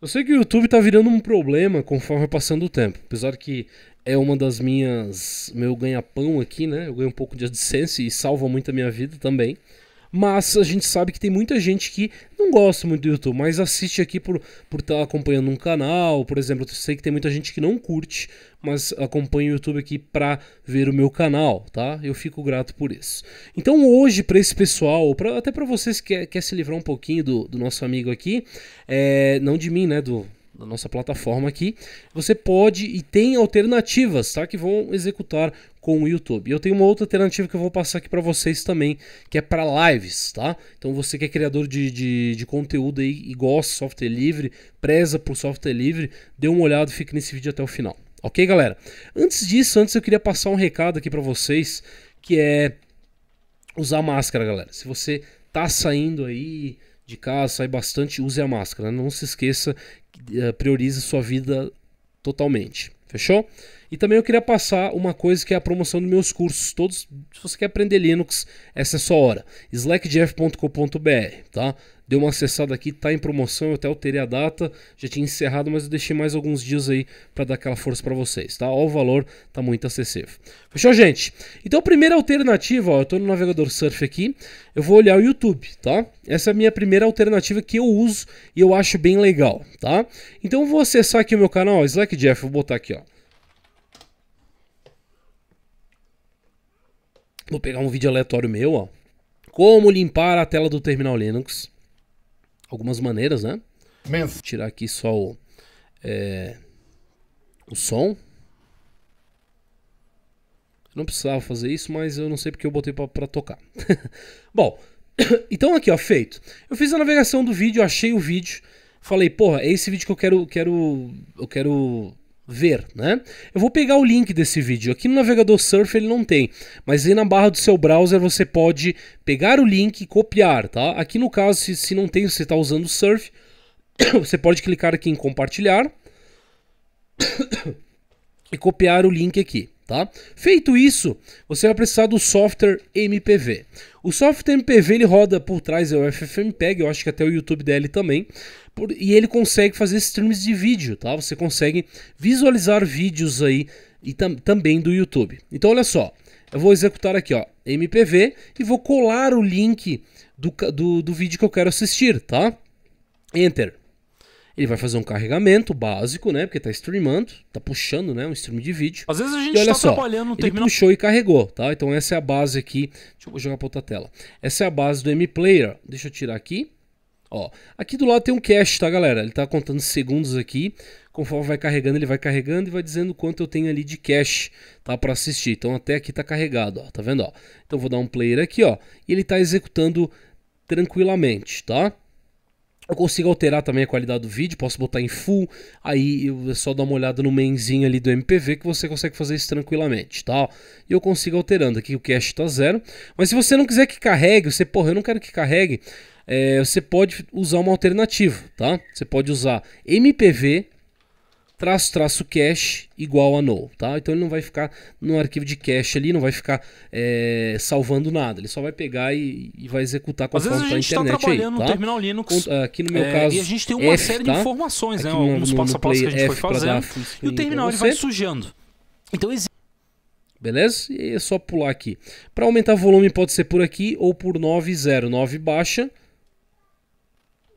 Eu sei que o YouTube tá virando um problema conforme passando o tempo. Apesar que é uma das minhas. meu ganha-pão aqui, né? Eu ganho um pouco de AdSense e salva muito a minha vida também. Mas a gente sabe que tem muita gente que não gosta muito do YouTube, mas assiste aqui por estar por tá acompanhando um canal. Por exemplo, eu sei que tem muita gente que não curte, mas acompanha o YouTube aqui para ver o meu canal, tá? Eu fico grato por isso. Então hoje, para esse pessoal, pra, até para vocês que quer, quer se livrar um pouquinho do, do nosso amigo aqui, é, não de mim, né? Do, da nossa plataforma aqui, você pode e tem alternativas, tá? Que vão executar com o YouTube. eu tenho uma outra alternativa que eu vou passar aqui para vocês também, que é para lives, tá? Então você que é criador de, de, de conteúdo aí e gosta de software livre, preza por software livre, dê uma olhada e fique nesse vídeo até o final. Ok, galera? Antes disso, antes eu queria passar um recado aqui para vocês, que é usar máscara, galera. Se você tá saindo aí, de casa, sai bastante, use a máscara. Né? Não se esqueça, eh, priorize sua vida totalmente. Fechou? E também eu queria passar uma coisa que é a promoção dos meus cursos todos. Se você quer aprender Linux, essa é só hora. slackjeff.com.br, tá? Deu uma acessada aqui, tá em promoção, eu até alterei a data, já tinha encerrado, mas eu deixei mais alguns dias aí para dar aquela força para vocês, tá? Ó, o valor tá muito acessível. Fechou, gente? Então, a primeira alternativa, ó, eu tô no navegador Surf aqui, eu vou olhar o YouTube, tá? Essa é a minha primeira alternativa que eu uso e eu acho bem legal, tá? Então, eu vou acessar aqui o meu canal, SlackJeff, Slack Jeff, vou botar aqui, ó Vou pegar um vídeo aleatório meu, ó. Como limpar a tela do terminal Linux. Algumas maneiras, né? Vou tirar aqui só o, é, o som. Não precisava fazer isso, mas eu não sei porque eu botei para tocar. Bom, então aqui, ó, feito. Eu fiz a navegação do vídeo, achei o vídeo, falei, porra, é esse vídeo que eu quero, quero, eu quero ver, né? Eu vou pegar o link desse vídeo. Aqui no navegador Surf ele não tem, mas aí na barra do seu browser você pode pegar o link e copiar, tá? Aqui no caso, se, se não tem, você está usando o Surf, você pode clicar aqui em compartilhar e copiar o link aqui. Tá? Feito isso, você vai precisar do software MPV. O software MPV ele roda por trás, é o FFmpeg, eu acho que até o YouTube dele também, por, e ele consegue fazer streams de vídeo, tá? Você consegue visualizar vídeos aí e tam, também do YouTube. Então olha só, eu vou executar aqui, ó, MPV e vou colar o link do, do, do vídeo que eu quero assistir, tá? Enter. Ele vai fazer um carregamento básico, né? Porque tá streamando, tá puxando, né? Um stream de vídeo. Às vezes a gente e olha tá só, trabalhando no ele puxou e carregou, tá? Então essa é a base aqui. Deixa eu jogar pra outra tela. Essa é a base do MPlayer. Deixa eu tirar aqui. Ó, aqui do lado tem um cache, tá, galera? Ele tá contando segundos aqui. Conforme vai carregando, ele vai carregando e vai dizendo quanto eu tenho ali de cache, tá? Para assistir. Então até aqui tá carregado, ó. Tá vendo, ó? Então vou dar um player aqui, ó. E ele tá executando tranquilamente, tá? Eu consigo alterar também a qualidade do vídeo, posso botar em full, aí é só dar uma olhada no mainzinho ali do MPV que você consegue fazer isso tranquilamente, tá? E eu consigo alterando, aqui o cache tá zero. Mas se você não quiser que carregue, você, porra, eu não quero que carregue, é, você pode usar uma alternativa, tá? Você pode usar MPV traço traço cache igual a null, tá? Então ele não vai ficar no arquivo de cache ali, não vai ficar é, salvando nada, ele só vai pegar e, e vai executar conforme Às vezes a tá gente está trabalhando aí, tá? no terminal Linux. Eh, aqui no meu é, caso, e a gente tem uma F, série tá? de informações, né? aqui né, no, alguns no, passo a passo que a gente foi fazendo, e o terminal ele vai sujando. Então existe Beleza? E é só pular aqui. Para aumentar o volume pode ser por aqui ou por 9,0. 9 baixa,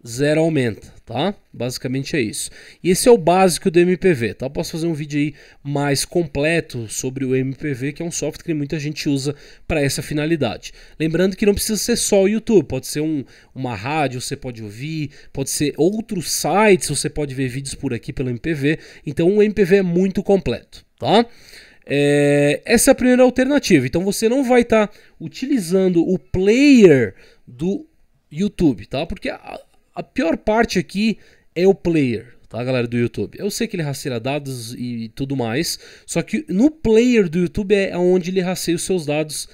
zero aumenta, tá? Basicamente é isso. E esse é o básico do MPV, tá? Eu posso fazer um vídeo aí mais completo sobre o MPV, que é um software que muita gente usa para essa finalidade. Lembrando que não precisa ser só o YouTube, pode ser um, uma rádio, você pode ouvir, pode ser outros sites, você pode ver vídeos por aqui pelo MPV. Então o MPV é muito completo, tá? É, essa é a primeira alternativa. Então você não vai estar tá utilizando o player do YouTube, tá? Porque a, a pior parte aqui é o player, tá, galera do YouTube? Eu sei que ele rasteia dados e tudo mais, só que no player do YouTube é onde ele rasteia os seus dados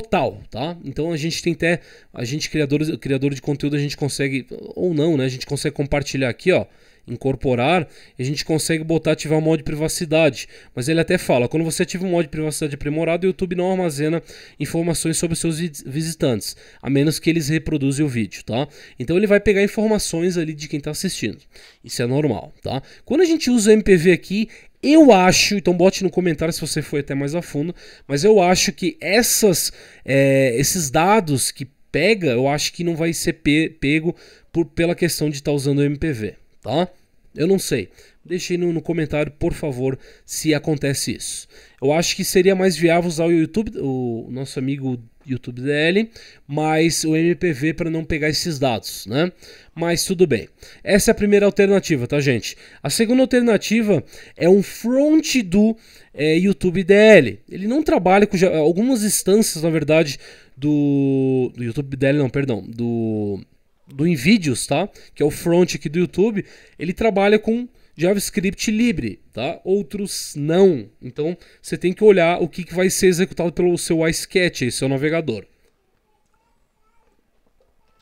total, tá? Então a gente tem até a gente criador, criador de conteúdo a gente consegue ou não, né? A gente consegue compartilhar aqui, ó, incorporar, a gente consegue botar ativar o modo de privacidade. Mas ele até fala, quando você ativa o modo de privacidade aprimorado, o YouTube não armazena informações sobre seus visitantes, a menos que eles reproduzem o vídeo, tá? Então ele vai pegar informações ali de quem está assistindo. Isso é normal, tá? Quando a gente usa o MPV aqui, eu acho, então bote no comentário se você foi até mais a fundo, mas eu acho que essas, é, esses dados que pega, eu acho que não vai ser pe pego por, pela questão de estar tá usando o MPV, tá? Eu não sei. Deixe no, no, comentário, por favor, se acontece isso. Eu acho que seria mais viável usar o YouTube, o nosso amigo YouTube DL, mas o MPV para não pegar esses dados, né? Mas tudo bem. Essa é a primeira alternativa, tá, gente? A segunda alternativa é um front do é, YouTube DL. Ele não trabalha com algumas instâncias, na verdade, do, do YouTube DL, não, perdão, do do InVideos, tá? Que é o front aqui do YouTube, ele trabalha com JavaScript livre, tá? Outros não. Então você tem que olhar o que, que vai ser executado pelo seu iSketch, seu navegador.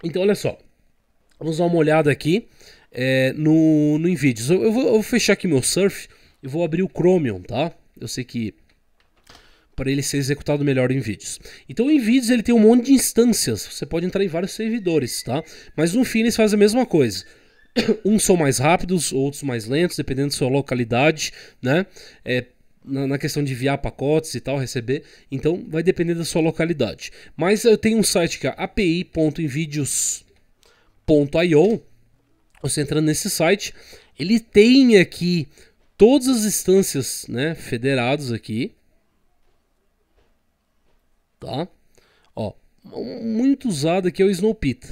Então olha só, vamos dar uma olhada aqui é, no, no Eu, vou, eu, vou, fechar aqui meu Surf e vou abrir o Chromium, tá? Eu sei que para ele ser executado melhor em vídeos. Então, em vídeos ele tem um monte de instâncias, você pode entrar em vários servidores, tá? Mas no fim eles fazem a mesma coisa. Uns são mais rápidos, outros mais lentos, dependendo da sua localidade, né? É, na, questão de enviar pacotes e tal, receber. Então, vai depender da sua localidade. Mas eu tenho um site que é api.invidios.io. Você entrando nesse site, ele tem aqui todas as instâncias né, federadas aqui tá? Ó, muito usado aqui é o Snowpit.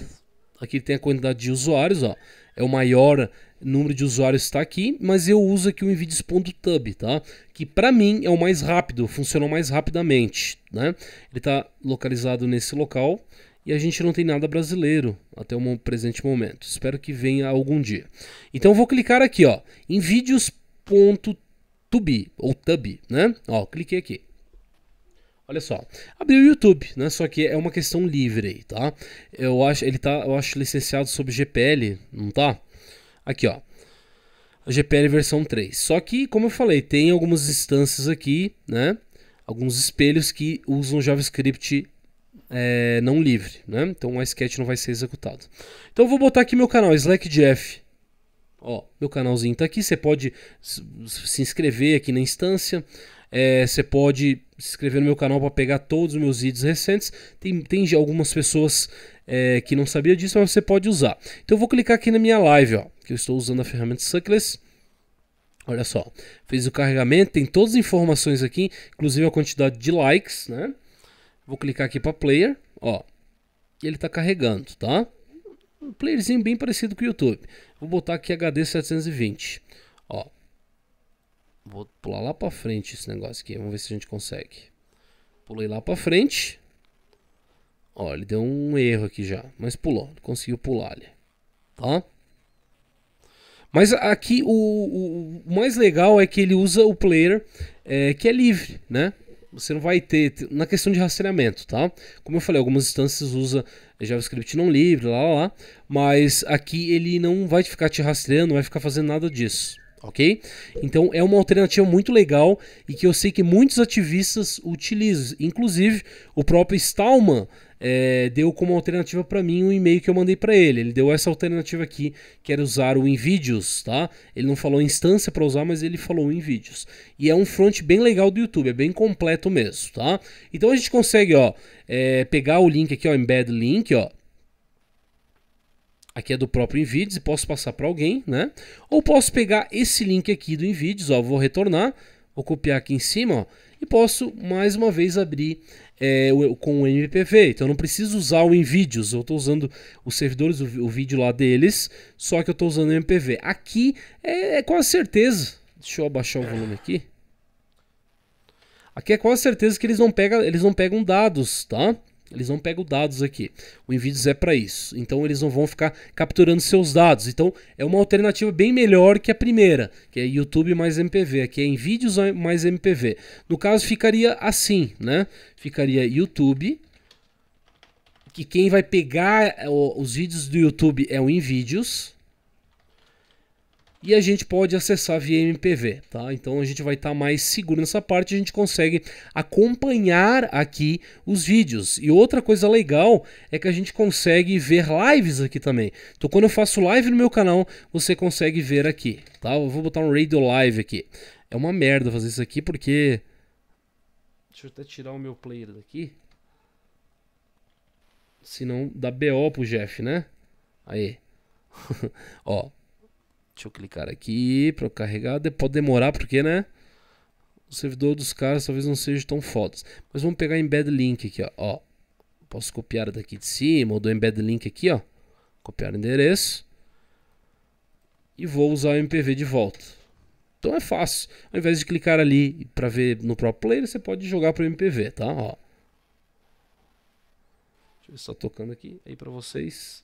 Aqui tem a quantidade de usuários, ó. É o maior número de usuários está aqui, mas eu uso aqui o nvidias.tub, tá? Que para mim é o mais rápido, funcionou mais rapidamente, né? Ele está localizado nesse local e a gente não tem nada brasileiro até o presente momento. Espero que venha algum dia. Então eu vou clicar aqui, ó, em vídeos.tub ou tub, né? Ó, cliquei aqui. Olha só, abriu o YouTube, né? Só que é uma questão livre aí, tá? Eu acho, ele tá, eu acho licenciado sob GPL, não tá? Aqui, ó. GPL versão 3. Só que, como eu falei, tem algumas instâncias aqui, né? Alguns espelhos que usam JavaScript é, não livre, né? Então o sketch não vai ser executado. Então eu vou botar aqui meu canal, Jeff. Ó, meu canalzinho tá aqui, você pode se inscrever aqui na instância, é, você é, pode se inscrever no meu canal para pegar todos os meus vídeos recentes. Tem, tem algumas pessoas é, que não sabia disso, mas você pode usar. Então eu vou clicar aqui na minha live, ó, que eu estou usando a ferramenta Suckless. Olha só, fez o carregamento, tem todas as informações aqui, inclusive a quantidade de likes, né? Vou clicar aqui para player, ó. Ele está carregando, tá? Um playerzinho bem parecido com o YouTube. Vou botar aqui HD 720. Vou pular lá para frente esse negócio aqui. Vamos ver se a gente consegue. Pulei lá para frente. Ó, ele deu um erro aqui já. Mas pulou. Conseguiu pular ali. Tá? Mas aqui o, o, o, mais legal é que ele usa o player é, que é livre, né? Você não vai ter. Na questão de rastreamento, tá? Como eu falei, algumas instâncias usa JavaScript não livre, lá, lá, lá. Mas aqui ele não vai ficar te rastreando, não vai ficar fazendo nada disso ok? Então é uma alternativa muito legal e que eu sei que muitos ativistas utilizam. Inclusive, o próprio Stallman é, deu como alternativa para mim um e-mail que eu mandei para ele. Ele deu essa alternativa aqui, que era usar o InVideos, tá? Ele não falou instância para usar, mas ele falou o InVideos. E é um front bem legal do YouTube, é bem completo mesmo, tá? Então a gente consegue, ó, é, pegar o link aqui, ó, embed link, ó aqui é do próprio Nvidia e posso passar para alguém, né? Ou posso pegar esse link aqui do Nvidia, ó, vou retornar, vou copiar aqui em cima, ó, e posso mais uma vez abrir é, com o MPV. Então eu não preciso usar o Nvidios, eu estou usando os servidores, o, o, vídeo lá deles, só que eu estou usando o MPV. Aqui é, é quase certeza. Deixa eu abaixar o volume aqui. Aqui é quase certeza que eles não pegam, eles não pegam dados, tá? Eles não pegam dados aqui. O NVIDIA é para isso. Então eles não vão ficar capturando seus dados. Então é uma alternativa bem melhor que a primeira, que é YouTube mais MPV. Aqui é NVIDIA mais MPV. No caso ficaria assim, né? Ficaria YouTube que quem vai pegar eh, os vídeos do YouTube é o Invidios, e a gente pode acessar via MPV, tá? Então a gente vai estar tá mais seguro nessa parte, a gente consegue acompanhar aqui os vídeos. E outra coisa legal é que a gente consegue ver lives aqui também. Então quando eu faço live no meu canal, você consegue ver aqui, tá? Eu vou botar um radio live aqui. É uma merda fazer isso aqui porque Deixa eu até tirar o meu player daqui. Senão dá BO pro Jeff, né? Aí. Ó, Deixa eu clicar aqui para carregar. Pode demorar porque, né? O servidor dos caras talvez não seja tão foda. Mas vamos pegar embed link aqui, ó. ó. Posso copiar daqui de cima ou do embed link aqui, ó. Copiar o endereço. E vou usar o MPV de volta. Então é fácil. Ao invés de clicar ali para ver no próprio player, você pode jogar para o MPV, tá? Ó. Deixa eu ver se tá tocando aqui aí para vocês.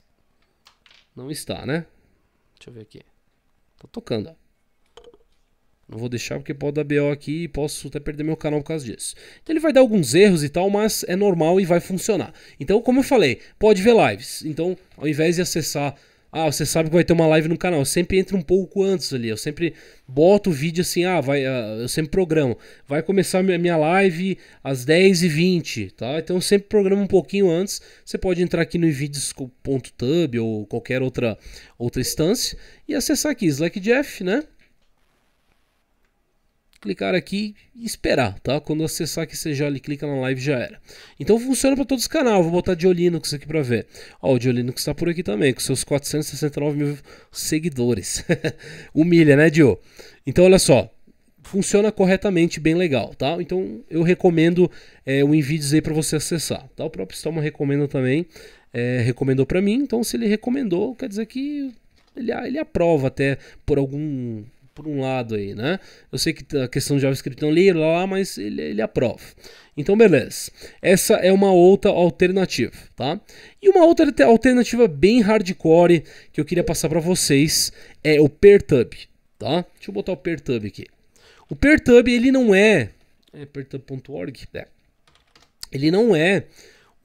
Não está, né? Deixa eu ver aqui. Tá tocando. Não vou deixar porque pode dar BO aqui e posso até perder meu canal por causa disso. Então ele vai dar alguns erros e tal, mas é normal e vai funcionar. Então, como eu falei, pode ver lives. Então, ao invés de acessar ah, você sabe que vai ter uma live no canal. Eu sempre entro um pouco antes ali. Eu sempre boto o vídeo assim, ah, vai, ah, eu sempre programo. Vai começar a minha live às 10h20, tá? Então eu sempre programo um pouquinho antes. Você pode entrar aqui no vídeos.tub ou qualquer outra outra instância e acessar aqui Slack Jeff, né? clicar aqui e esperar, tá? Quando acessar aqui, você já clica na live já era. Então funciona para todos os canais. Vou botar de Linux aqui para ver. Ó, o de Linux está por aqui também, com seus 469 mil seguidores. Humilha, né, Dio? Então, olha só. Funciona corretamente, bem legal, tá? Então eu recomendo é, o InVideos aí para você acessar, tá? O próprio Stalman recomenda também, é, recomendou para mim, então se ele recomendou, quer dizer que ele, ele aprova até por algum por um lado aí, né? Eu sei que a questão de JavaScript não é li lá, mas ele, ele aprova. Então, beleza. Essa é uma outra alternativa, tá? E uma outra alternativa bem hardcore que eu queria passar para vocês é o Pertub, tá? Deixa eu botar o Pertub aqui. O Pertub, ele não é... É pertub.org? É. Ele não é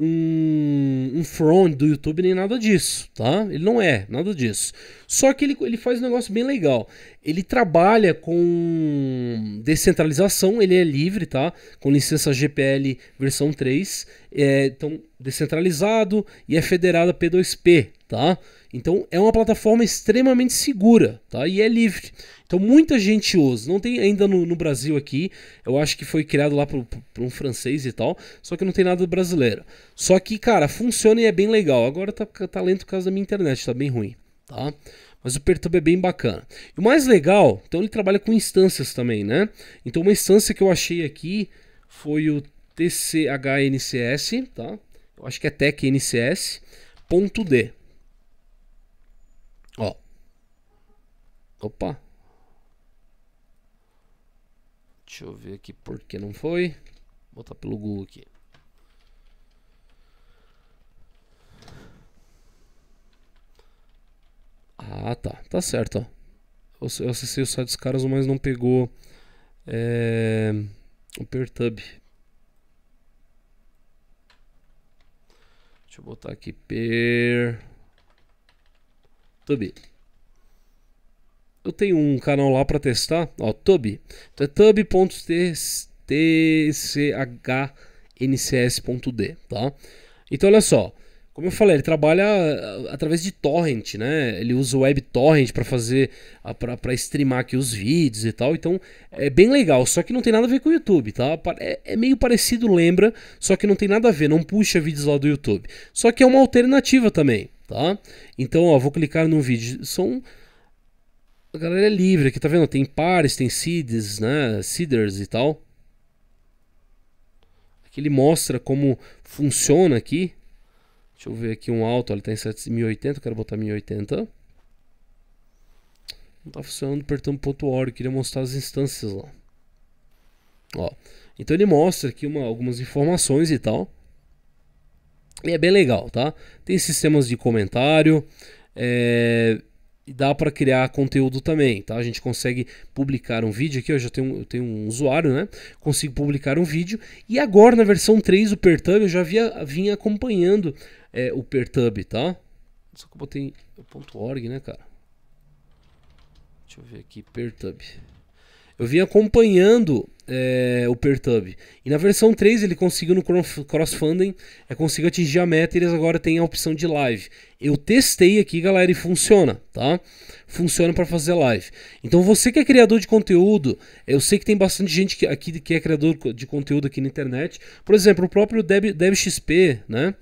um, um front do YouTube nem nada disso, tá? Ele não é nada disso. Só que ele, ele faz um negócio bem legal. Ele trabalha com descentralização, ele é livre, tá? Com licença GPL versão 3. É, então, descentralizado e é federado P2P, tá? Então é uma plataforma extremamente segura, tá? E é livre. Então muita gente usa. Não tem ainda no, no Brasil aqui. Eu acho que foi criado lá por, por um francês e tal. Só que não tem nada brasileiro. Só que, cara, funciona e é bem legal. Agora tá, tá lento por causa da minha internet, tá bem ruim, tá? Mas o Perturb é bem bacana. E o mais legal, então ele trabalha com instâncias também, né? Então uma instância que eu achei aqui foi o tchncs, tá? Eu acho que é techncs.d. Ó. Opa. Deixa eu ver aqui por que não foi. Vou botar pelo Google aqui. Ah, tá. Tá certo, ó. Eu, eu acessei o site dos caras, mas não pegou é, o Pertub. Deixa eu botar aqui per eu tenho um canal lá para testar, ó, Tube. Então é Tub.tchncs.d, tá? Então olha só, como eu falei, ele trabalha ah, através de torrent, né? Ele usa o web torrent para fazer ah, para streamar aqui os vídeos e tal. Então é bem legal, só que não tem nada a ver com o YouTube, tá? É, é meio parecido, lembra, só que não tem nada a ver, não puxa vídeos lá do YouTube. Só que é uma alternativa também tá? Então, ó, vou clicar num vídeo. São a galera é livre aqui, tá vendo? Tem pares, tem seeds, né? Seeders e tal. Aqui ele mostra como funciona aqui. Deixa eu ver aqui um alto, ele tá em 7080, eu quero botar 1080. Não tá funcionando pertão.org, queria mostrar as instâncias lá. Ó. Então ele mostra aqui uma, algumas informações e tal. E é bem legal, tá? Tem sistemas de comentário. É, e dá para criar conteúdo também, tá? A gente consegue publicar um vídeo aqui, eu já tenho, eu tenho um usuário, né? Consigo publicar um vídeo. E agora na versão 3 o Pertub, eu já via, vinha acompanhando é, o Pertub, tá? Só que eu botei .org, né, cara? Deixa eu ver aqui, Pertub eu vim acompanhando é, o Pertub. E na versão 3 ele conseguiu no crossfunding, é, conseguiu atingir a meta e eles agora têm a opção de live. Eu testei aqui, galera, e funciona, tá? Funciona para fazer live. Então você que é criador de conteúdo, eu sei que tem bastante gente que, aqui que é criador de conteúdo aqui na internet. Por exemplo, o próprio Deb, né?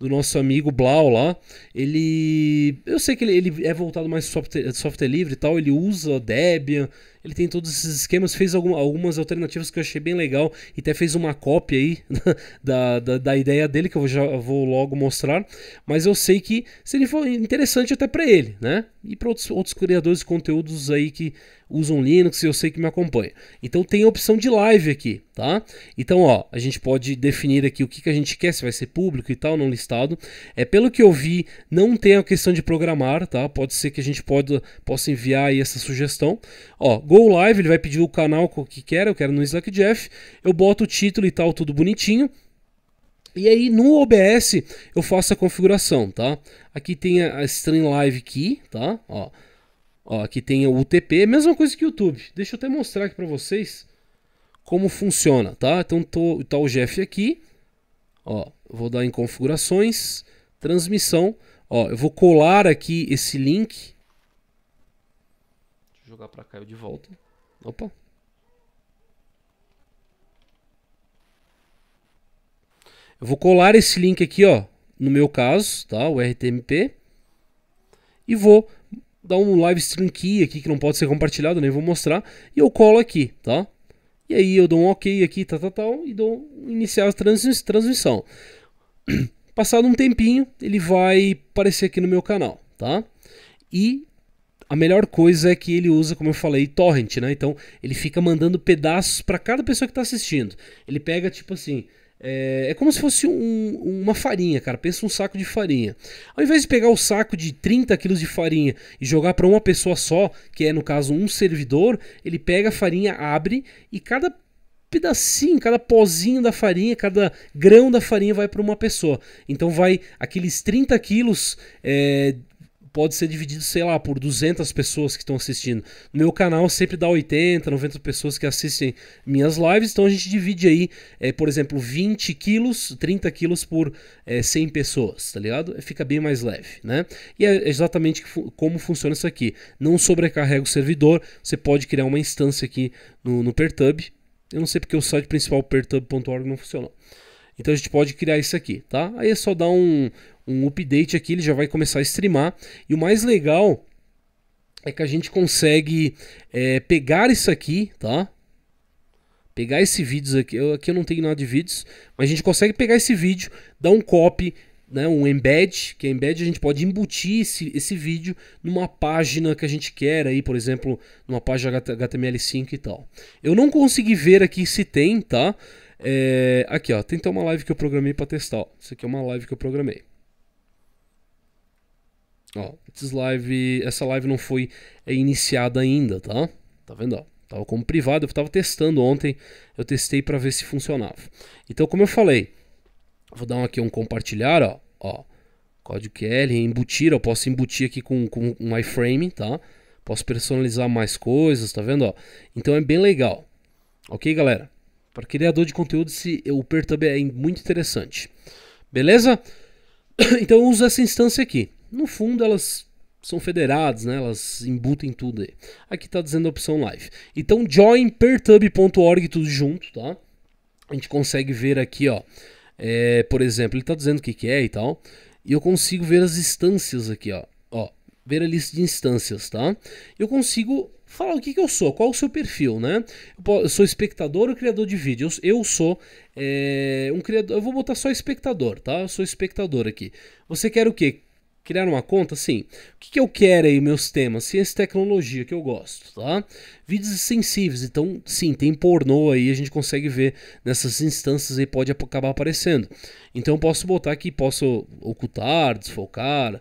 do nosso amigo Blau lá. Ele. Eu sei que ele, ele é voltado mais software, software livre e tal, ele usa Debian, ele tem todos esses esquemas, fez algumas alternativas que eu achei bem legal e até fez uma cópia aí da, da, da ideia dele, que eu já vou logo mostrar. Mas eu sei que seria interessante até para ele, né? E para outros, outros criadores de conteúdos aí que usam Linux e eu sei que me acompanha. Então tem a opção de live aqui, tá? Então, ó, a gente pode definir aqui o que, que a gente quer, se vai ser público e tal, não listado. É pelo que eu vi, não tem a questão de programar, tá? Pode ser que a gente pode, possa enviar aí essa sugestão. Ó, Go Live, ele vai pedir o canal que quer, eu quero no Slack Jeff, eu boto o título e tal, tudo bonitinho. E aí no OBS eu faço a configuração, tá? Aqui tem a Stream Live Key, tá? Ó, ó aqui tem o UTP, mesma coisa que o YouTube. Deixa eu até mostrar aqui para vocês como funciona, tá? Então tô, tá o Jeff aqui, ó, vou dar em configurações, transmissão, ó, eu vou colar aqui esse link, jogar pra cá eu de volta. Opa. Eu vou colar esse link aqui, ó, no meu caso, tá? O RTMP. E vou dar um live stream key aqui que não pode ser compartilhado, nem vou mostrar, e eu colo aqui, tá? E aí eu dou um OK aqui, tal, tal, tal, e dou iniciar a trans transmissão. Passado um tempinho, ele vai aparecer aqui no meu canal, tá? E a melhor coisa é que ele usa, como eu falei, torrent, né? Então ele fica mandando pedaços para cada pessoa que está assistindo. Ele pega tipo assim. É, é como se fosse um, uma farinha, cara. Pensa um saco de farinha. Ao invés de pegar o saco de 30 quilos de farinha e jogar para uma pessoa só, que é no caso um servidor, ele pega a farinha, abre e cada pedacinho, cada pozinho da farinha, cada grão da farinha vai para uma pessoa. Então vai aqueles 30 quilos é, pode ser dividido, sei lá, por 200 pessoas que estão assistindo. No meu canal sempre dá 80, 90 pessoas que assistem minhas lives, então a gente divide aí, é, por exemplo, 20 quilos, 30 quilos por é, eh, 100 pessoas, tá ligado? Fica bem mais leve, né? E é exatamente como funciona isso aqui. Não sobrecarrega o servidor, você pode criar uma instância aqui no, no Pertub. Eu não sei porque o site principal pertub.org não funcionou. Então a gente pode criar isso aqui, tá? Aí é só dar um, um update aqui, ele já vai começar a streamar. E o mais legal é que a gente consegue é, pegar isso aqui, tá? Pegar esse vídeo aqui, eu, aqui eu não tenho nada de vídeos, mas a gente consegue pegar esse vídeo, dar um copy, né, um embed, que é embed a gente pode embutir esse, esse vídeo numa página que a gente quer aí, por exemplo, numa página HTML5 e tal. Eu não consegui ver aqui se tem, tá? É, aqui, ó. Tem então uma live que eu programei para testar. Ó. Isso aqui é uma live que eu programei. Ó, live, essa live não foi é, iniciada ainda, tá? Tá vendo, ó? Tava como privado, eu tava testando ontem. Eu testei para ver se funcionava. Então, como eu falei, vou dar um, aqui um compartilhar, ó. ó código QL, embutir, eu posso embutir aqui com, com um iframe, tá? Posso personalizar mais coisas, tá vendo, ó? Então é bem legal. OK, galera? Para criador de conteúdo, se, o PER também é muito interessante. Beleza? Então eu uso essa instância aqui. No fundo, elas são federadas, né? elas embutem tudo aí. Aqui está dizendo a opção live. Então, join tudo junto, tá? A gente consegue ver aqui, ó. É, por exemplo, ele está dizendo o que, que é e tal. E eu consigo ver as instâncias aqui, ó. ó ver a lista de instâncias, tá? Eu consigo falar o que, que eu sou, qual o seu perfil, né? Eu sou espectador ou criador de vídeos? Eu sou é, um criador. Eu vou botar só espectador, tá? Eu sou espectador aqui. Você quer o quê? criar uma conta, sim. O que, que, eu quero aí, meus temas? Ciência e tecnologia, que eu gosto, tá? Vídeos sensíveis, então, sim, tem pornô aí, a gente consegue ver nessas instâncias e pode acabar aparecendo. Então, eu posso botar aqui, posso ocultar, desfocar,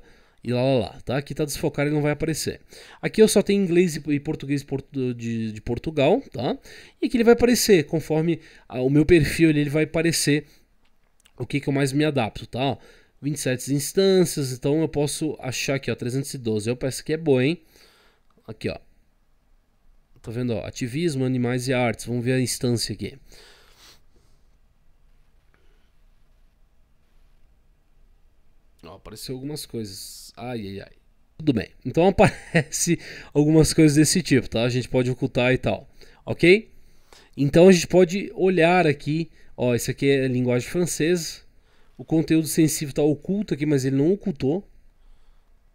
e lá, lá, lá, tá? Aqui tá desfocado, e não vai aparecer. Aqui eu só tenho inglês e português de, Portugal, tá? E aqui ele vai aparecer, conforme o meu perfil ele vai aparecer o que, que eu mais me adapto, tá? 27 instâncias, então eu posso achar aqui, ó, 312. Eu peço que é boa, hein? Aqui, ó. Tá vendo, ó, ativismo, animais e artes. Vamos ver a instância aqui. Ó, apareceu algumas coisas. Ai, ai, ai. Tudo bem. Então aparece algumas coisas desse tipo, tá? A gente pode ocultar e tal, ok? Então a gente pode olhar aqui, ó, isso aqui é linguagem francesa. O conteúdo sensível está oculto aqui, mas ele não ocultou.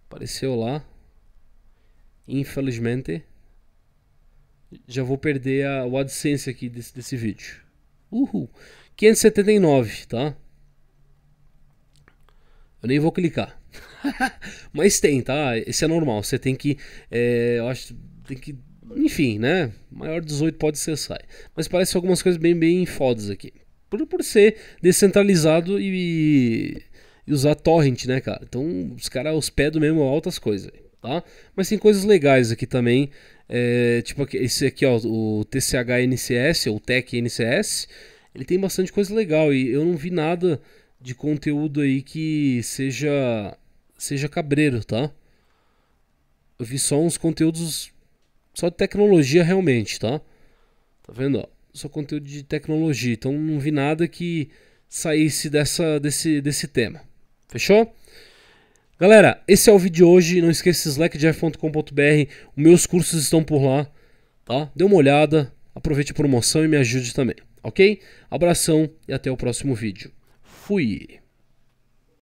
Apareceu lá. Infelizmente. Já vou perder a, o AdSense aqui desse, desse vídeo. Uhul. 579, tá? Eu nem vou clicar. Mas tem, tá? Isso é normal. Você tem que. É, eu acho. Tem que. Enfim, né? Maior 18 pode ser sai. Mas parece algumas coisas bem, bem fodas aqui. Por, por ser descentralizado e, e usar torrent, né, cara? Então os caras hospedam mesmo altas coisas, tá? Mas tem coisas legais aqui também. É, tipo esse aqui, ó, o TCHNCS, ou tec Ele tem bastante coisa legal e eu não vi nada de conteúdo aí que seja seja cabreiro, tá? Eu vi só uns conteúdos só de tecnologia realmente, tá? Tá vendo? Ó? Só conteúdo de tecnologia. Então não vi nada que saísse dessa, desse, desse tema. Fechou? Galera, esse é o vídeo de hoje. Não esqueça slackjeff.com.br. Os meus cursos estão por lá, tá? Dê uma olhada, aproveite a promoção e me ajude também, ok? Abração e até o próximo vídeo. Fui!